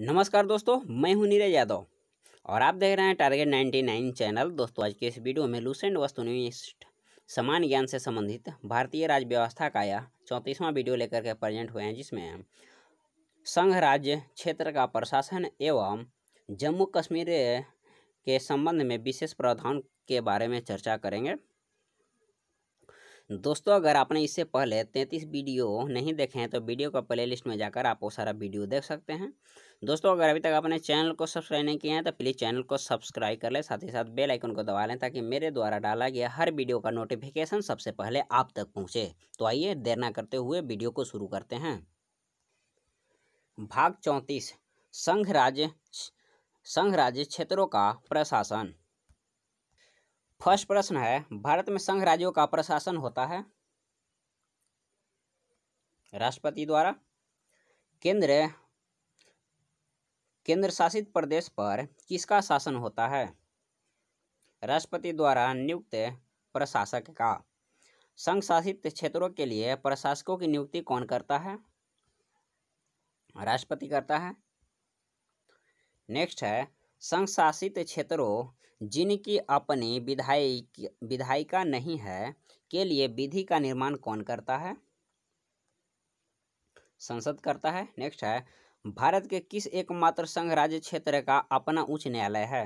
नमस्कार दोस्तों मैं हूं नीरज यादव और आप देख रहे हैं टारगेट नाइन्टी नाइन चैनल दोस्तों आज के इस वीडियो में लूसेंट वस्तुनिष्ठ समान ज्ञान से संबंधित भारतीय राज्य व्यवस्था का यह चौंतीसवां वीडियो लेकर के प्रेजेंट हुए हैं जिसमें संघ राज्य क्षेत्र का प्रशासन एवं जम्मू कश्मीर के संबंध में विशेष प्रावधान के बारे में चर्चा करेंगे दोस्तों अगर आपने इससे पहले तैंतीस वीडियो नहीं देखे हैं तो वीडियो का प्लेलिस्ट में जाकर आप वो सारा वीडियो देख सकते हैं दोस्तों अगर अभी तक आपने चैनल को सब्सक्राइब नहीं किया है तो प्लीज़ चैनल को सब्सक्राइब कर लें साथ ही साथ बेल आइकन को दबा लें ताकि मेरे द्वारा डाला गया हर वीडियो का नोटिफिकेशन सबसे पहले आप तक पहुँचे तो आइए देर ना करते हुए वीडियो को शुरू करते हैं भाग चौंतीस संघ राज्य संघ राज्य क्षेत्रों का प्रशासन फर्स्ट प्रश्न है भारत में संघ राज्यों का प्रशासन होता है राष्ट्रपति द्वारा केंद्र केंद्र शासित प्रदेश पर किसका शासन होता है राष्ट्रपति द्वारा नियुक्त प्रशासक का संघ शासित क्षेत्रों के लिए प्रशासकों की नियुक्ति कौन करता है राष्ट्रपति करता है नेक्स्ट है संघ शासित क्षेत्रों जिनकी अपनी विधायी विधायिका नहीं है के लिए विधि का निर्माण कौन करता है संसद करता है नेक्स्ट है भारत के किस एकमात्र संघ राज्य क्षेत्र का अपना उच्च न्यायालय है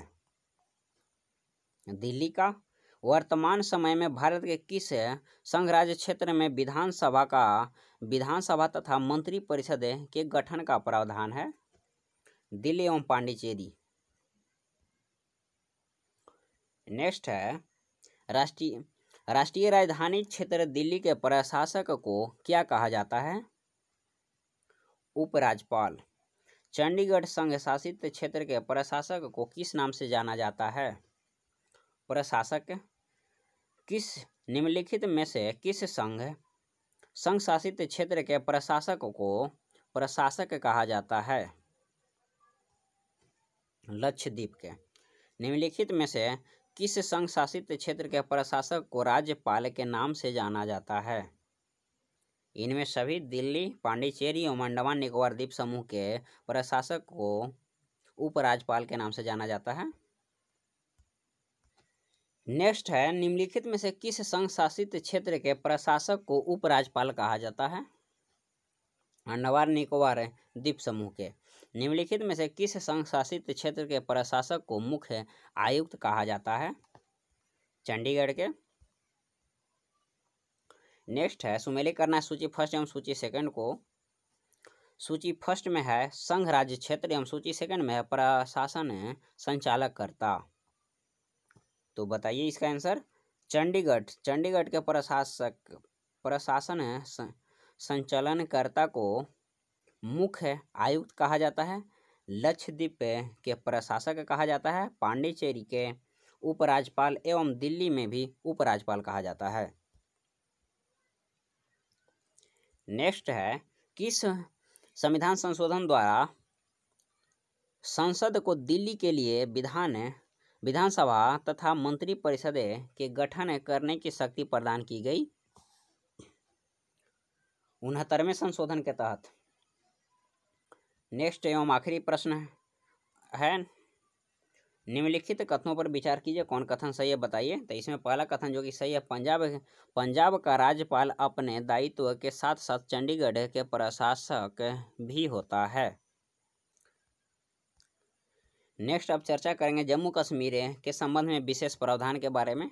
दिल्ली का वर्तमान समय में भारत के किस संघ राज्य क्षेत्र में विधानसभा का विधानसभा तथा मंत्री परिषद के गठन का प्रावधान है दिल्ली एवं पांडिचेरी नेक्स्ट है राष्ट्रीय राष्ट्रीय राजधानी क्षेत्र दिल्ली के प्रशासक को क्या कहा जाता है उपराज्यपाल चंडीगढ़ संघ शासित क्षेत्र के प्रशासक को किस नाम से जाना जाता है प्रशासक किस निम्नलिखित में से किस संघ संघ शासित क्षेत्र के प्रशासक को प्रशासक कहा जाता है लक्षद्वीप के निम्नलिखित में से किस संघ शासित क्षेत्र के प्रशासक को राज्यपाल के नाम से जाना जाता है इनमें सभी दिल्ली पांडिचेरी और अंडमान निकोबार द्वीप समूह के प्रशासक को उपराज्यपाल के नाम से जाना जाता है नेक्स्ट है निम्नलिखित में से किस संघ शासित क्षेत्र के प्रशासक को उपराज्यपाल कहा जाता है अंडमान निकोबार द्वीप समूह के निम्नलिखित में से किस संघ शासित क्षेत्र के प्रशासक को मुख्य आयुक्त कहा जाता है चंडीगढ़ के नेक्स्ट है सुमेलित करना है सूची फर्स्ट एवं सूची सेकंड को सूची फर्स्ट में है संघ राज्य क्षेत्र एवं सूची सेकंड में है प्रशासन संचालक करता तो बताइए इसका आंसर चंडीगढ़ चंडीगढ़ के प्रशासक प्रशासन संचालनकर्ता को मुख्य आयुक्त कहा जाता है लक्षद्वीप के प्रशासक कहा जाता है पांडिचेरी के उपराज्यपाल एवं दिल्ली में भी उपराज्यपाल कहा जाता है नेक्स्ट है किस संविधान संशोधन द्वारा संसद को दिल्ली के लिए विधान विधानसभा तथा मंत्रिपरिषद के गठन करने की शक्ति प्रदान की गई उनहत्तरवें संशोधन के तहत नेक्स्ट एवं आखिरी प्रश्न है निम्नलिखित कथनों पर विचार कीजिए कौन कथन सही है बताइए तो इसमें पहला कथन जो कि सही है पंजाब पंजाब का राज्यपाल अपने दायित्व के साथ साथ चंडीगढ़ के प्रशासक भी होता है नेक्स्ट अब चर्चा करेंगे जम्मू कश्मीर के संबंध में विशेष प्रावधान के बारे में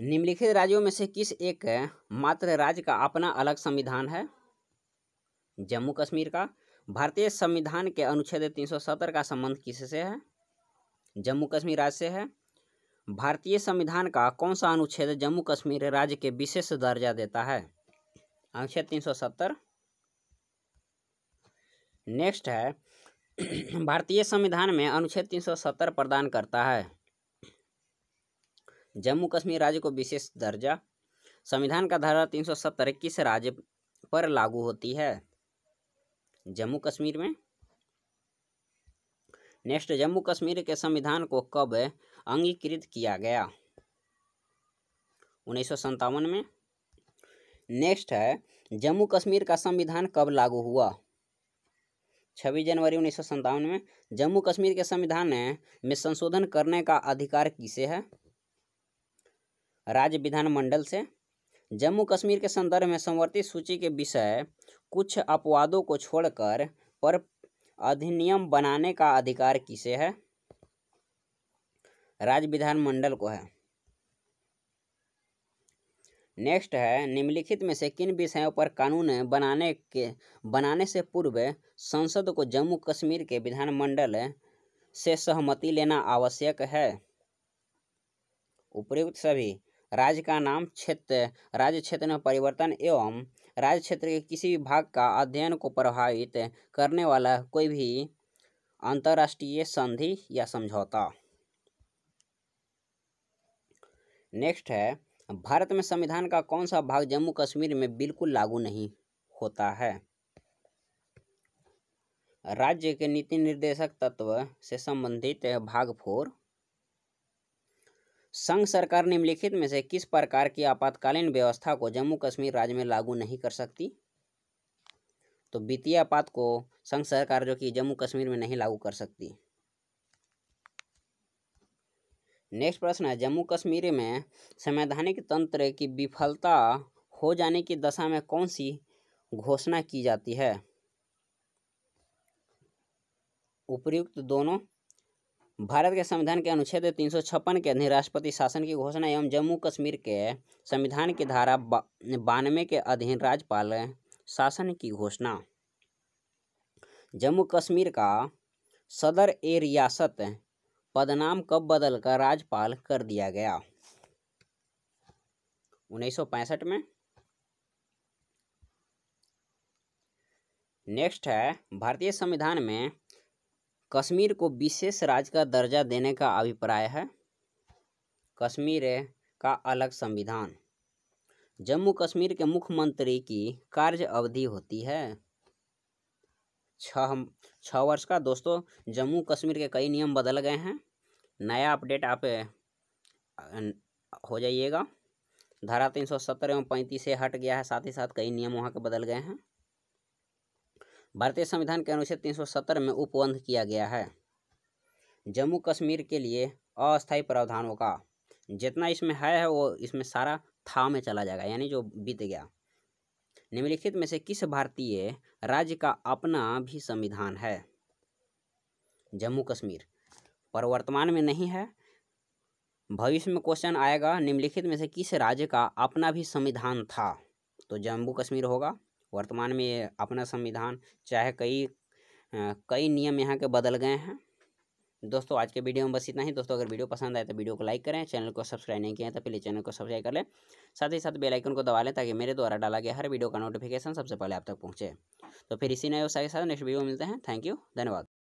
निम्नलिखित राज्यों में से किस एक मात्र राज्य का अपना अलग संविधान है जम्मू कश्मीर का भारतीय संविधान के अनुच्छेद 370 का संबंध किससे है जम्मू कश्मीर राज्य से है भारतीय संविधान का कौन सा अनुच्छेद जम्मू कश्मीर राज्य के विशेष दर्जा देता है अनुच्छेद 370 नेक्स्ट है भारतीय संविधान में अनुच्छेद 370 प्रदान करता है जम्मू कश्मीर राज्य को विशेष दर्जा संविधान का धारा 370 किस राज्य पर लागू होती है जम्मू कश्मीर में नेक्स्ट जम्मू कश्मीर के संविधान को कब अंगीकृत किया गया उन्नीस में नेक्स्ट है जम्मू कश्मीर का संविधान कब लागू हुआ छब्बीस जनवरी उन्नीस सौ में जम्मू कश्मीर के संविधान में संशोधन करने का अधिकार किसे है राज्य विधानमंडल से जम्मू कश्मीर के संदर्भ में संवर्ती सूची के विषय कुछ अपवादों को छोड़कर पर अधिनियम बनाने का अधिकार किसे है राज्य विधानमंडल को है नेक्स्ट है निम्नलिखित में से किन विषयों पर कानून बनाने के बनाने से पूर्व संसद को जम्मू कश्मीर के विधानमंडल से सहमति लेना आवश्यक है उपयुक्त सभी राज्य का नाम क्षेत्र राज्य क्षेत्र में परिवर्तन एवं राज्य क्षेत्र के किसी भी भाग का अध्ययन को प्रभावित करने वाला कोई भी अंतर्राष्ट्रीय संधि या समझौता नेक्स्ट है भारत में संविधान का कौन सा भाग जम्मू कश्मीर में बिल्कुल लागू नहीं होता है राज्य के नीति निर्देशक तत्व से संबंधित भाग फोर संघ सरकार निम्नलिखित में से किस प्रकार की आपातकालीन व्यवस्था को जम्मू कश्मीर राज्य में लागू नहीं कर सकती तो वित्तीय आपात को संघ सरकार जो कि जम्मू कश्मीर में नहीं लागू कर सकती नेक्स्ट प्रश्न है जम्मू कश्मीर में संवैधानिक तंत्र की विफलता हो जाने की दशा में कौन सी घोषणा की जाती है उपयुक्त दोनों भारत के संविधान के अनुच्छेद तीन सौ छप्पन के अधीन राष्ट्रपति शासन की घोषणा एवं जम्मू कश्मीर के संविधान की धारा बानवे के अधीन राज्यपाल शासन की घोषणा जम्मू कश्मीर का सदर ए रियासत पदनाम कब बदलकर राज्यपाल कर दिया गया उन्नीस में नेक्स्ट है भारतीय संविधान में कश्मीर को विशेष राज्य का दर्जा देने का अभिप्राय है कश्मीर का अलग संविधान जम्मू कश्मीर के मुख्यमंत्री की कार्य अवधि होती है छह छः वर्ष का दोस्तों जम्मू कश्मीर के कई नियम बदल गए हैं नया अपडेट आप हो जाइएगा धारा तीन सौ सत्तर एवं पैंतीस से हट गया है साथ ही साथ कई नियम वहाँ के बदल गए हैं भारतीय संविधान के अनुच्छेद 370 में उपबंध किया गया है जम्मू कश्मीर के लिए अस्थायी प्रावधानों का जितना इसमें है, है वो इसमें सारा था में चला जाएगा यानी जो बीत गया निम्नलिखित में से किस भारतीय राज्य का अपना भी संविधान है जम्मू कश्मीर पर वर्तमान में नहीं है भविष्य में क्वेश्चन आएगा निम्नलिखित में से किस राज्य का अपना भी संविधान था तो जम्मू कश्मीर होगा वर्तमान में अपना संविधान चाहे कई कई नियम यहाँ के बदल गए हैं दोस्तों आज के वीडियो में बस इतना ही दोस्तों अगर वीडियो पसंद आए तो वीडियो को लाइक करें चैनल को सब्सक्राइब नहीं किया है तो प्लीज़ चैनल को सब्सक्राइब कर लें साथ ही साथ बेल आइकन को दबा लें ताकि मेरे द्वारा डाला गया हर वीडियो का नोटिफिकेशन सबसे पहले आप तक पहुंचे तो फिर इसी नए व्यवसाय के साथ नेक्स्ट वीडियो मिलते हैं थैंक यू धन्यवाद